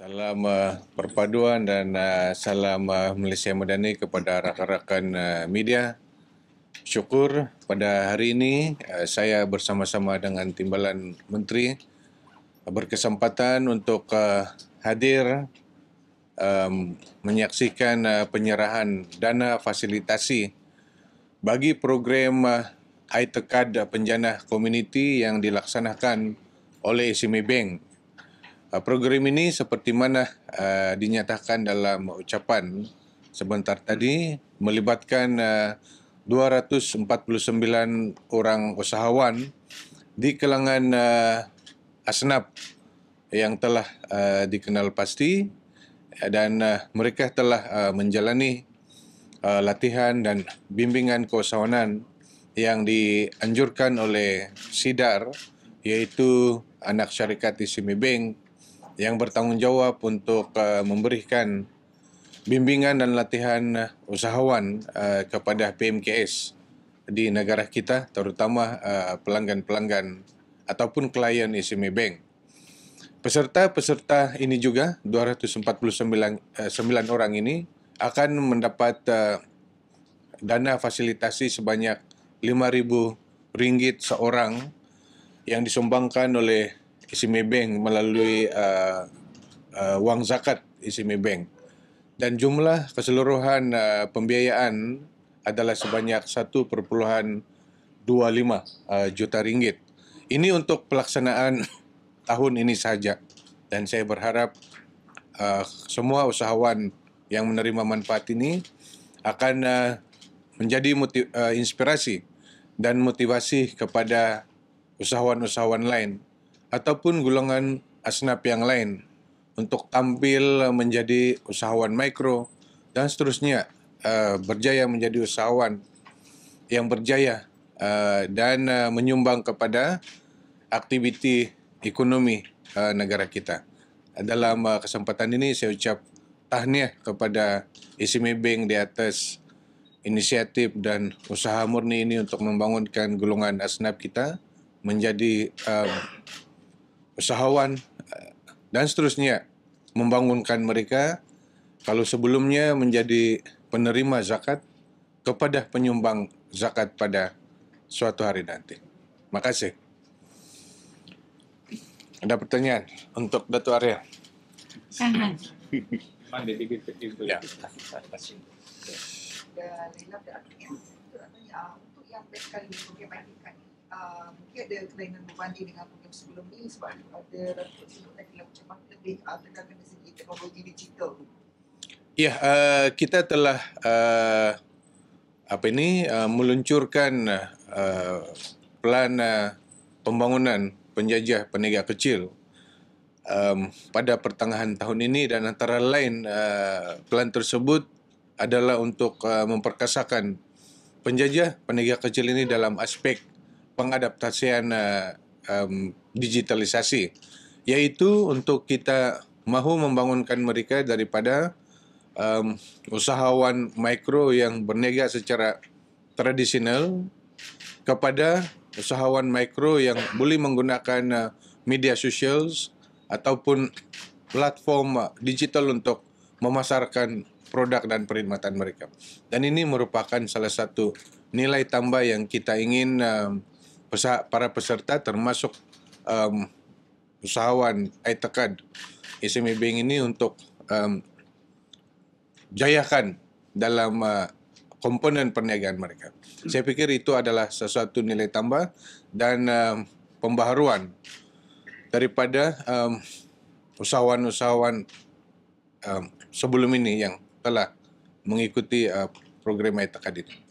Salam uh, perpaduan dan uh, salam uh, Malaysia Madani kepada rakan-rakan media. Syukur pada hari ini saya bersama-sama dengan Timbalan Menteri berkesempatan untuk hadir um, menyaksikan penyerahan dana fasilitasi bagi program uh, Penjana Community yang dilaksanakan oleh SME Bank Uh, program ini seperti mana uh, dinyatakan dalam ucapan sebentar tadi melibatkan uh, 249 orang usahawan di kalangan uh, ASNAP yang telah uh, dikenal pasti dan uh, mereka telah uh, menjalani uh, latihan dan bimbingan keusahawanan yang dianjurkan oleh SIDAR iaitu anak syarikat di Simi Bank yang bertanggung jawab untuk uh, memberikan bimbingan dan latihan eh, usahawan uh, kepada PMKS di negara kita, terutama pelanggan pelanggan-pelanggan ataupun klien SME Bank. Peserta-peserta ini juga 249 uh, 9 orang ini akan mendapat uh, dana fasilitasi sebanyak 5.000 ringgit seorang yang disumbangkan oleh isi Bank melalui uh, uh, wang zakat isi Bank. Dan jumlah keseluruhan uh, pembiayaan adalah sebanyak 1,25 uh, juta ringgit. Ini untuk pelaksanaan tahun ini saja. Dan saya berharap uh, semua usahawan yang menerima manfaat ini akan uh, menjadi uh, inspirasi dan motivasi kepada usahawan-usahawan lain ataupun golongan asnaf yang lain untuk tampil menjadi usahawan mikro dan seterusnya eh, berjaya menjadi usahawan yang berjaya eh, dan eh, menyumbang kepada aktiviti ekonomi negara kita. Dalam kesempatan ini saya ucap tahniah kepada ISIMI Bank di atas inisiatif dan usaha murni ini untuk membangunkan golongan asnaf kita menjadi uh, usahawan eh, dan seterusnya membangunkan mereka kalau sebelumnya menjadi penerima zakat kepada penyumbang zakat pada suatu hari nanti. Makasih. Ada pertanyaan untuk Datu Arya? ya. Untuk yang Ah, mungkin ada kelainan berbanding dengan program sebelum ni sebab ada rasa sebut lah macam mana lebih uh, ah, tekanan dari segi teknologi digital tu. Ya, yeah, uh, kita telah uh, apa ini uh, meluncurkan uh, pelan uh, pembangunan penjajah penegak kecil um, pada pertengahan tahun ini dan antara lain uh, pelan tersebut adalah untuk uh, memperkasakan penjajah penegak kecil ini dalam aspek pengadaptasian uh, eh, um, digitalisasi, yaitu untuk kita mahu membangunkan mereka daripada um, usahawan mikro yang berniaga secara tradisional kepada usahawan mikro yang boleh menggunakan uh, media sosial ataupun platform eh, digital untuk memasarkan produk dan perkhidmatan mereka. Dan ini merupakan salah satu nilai tambah yang kita ingin uh, pesa, para peserta termasuk um, usahawan Aitakad Isimibing ini untuk um, jayakan dalam uh, komponen perniagaan mereka. Saya fikir itu adalah sesuatu nilai tambah dan um, pembaharuan daripada um, usahawan-usahawan um, sebelum ini yang telah mengikuti uh, program Aitakad ini.